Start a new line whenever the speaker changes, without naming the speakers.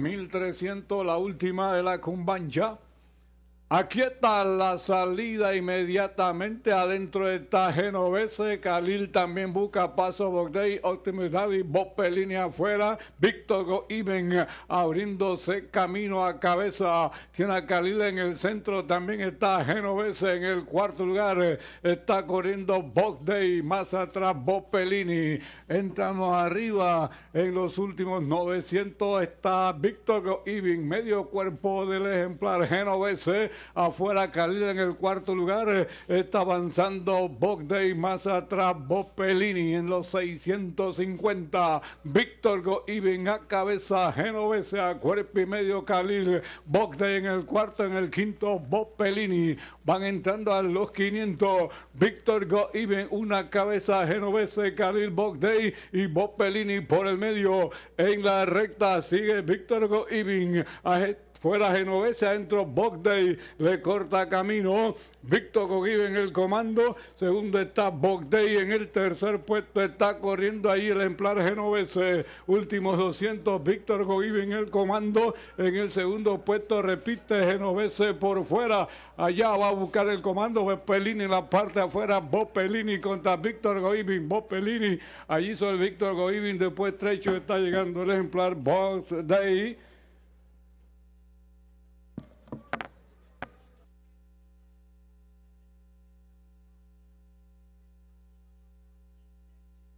1300, la última de la ya Aquí está la salida inmediatamente. Adentro está Genovese. Khalil también busca paso. Bogdey, Optimidad y Bopelini afuera. Víctor Goiben abriéndose camino a cabeza. Tiene a Khalil en el centro. También está Genovese en el cuarto lugar. Está corriendo Bogdey. Más atrás Bopelini. Entramos arriba en los últimos 900. Está Víctor Goiben. Medio cuerpo del ejemplar Genovese Afuera Khalil en el cuarto lugar. Eh, está avanzando Bogday más atrás Bopelini en los 650. Víctor Goivin a cabeza. Genovese a cuerpo y medio Khalil. Bogday en el cuarto. En el quinto Bopelini. Van entrando a los 500. Víctor Goivin una cabeza. Genovese Khalil Bogday y Bopelini por el medio. En la recta sigue Víctor Goivin A este Fuera Genovese, adentro Bogday, le corta camino. Víctor Goivin en el comando. Segundo está Bogday. En el tercer puesto está corriendo ahí el ejemplar genovese. Últimos 200. Víctor Goivin en el comando. En el segundo puesto repite genovese por fuera. Allá va a buscar el comando. Bopelini en la parte afuera. Bopelini contra Víctor Goivin. Bopelini. Allí el Víctor Goivin. Después trecho está llegando el ejemplar Bogday.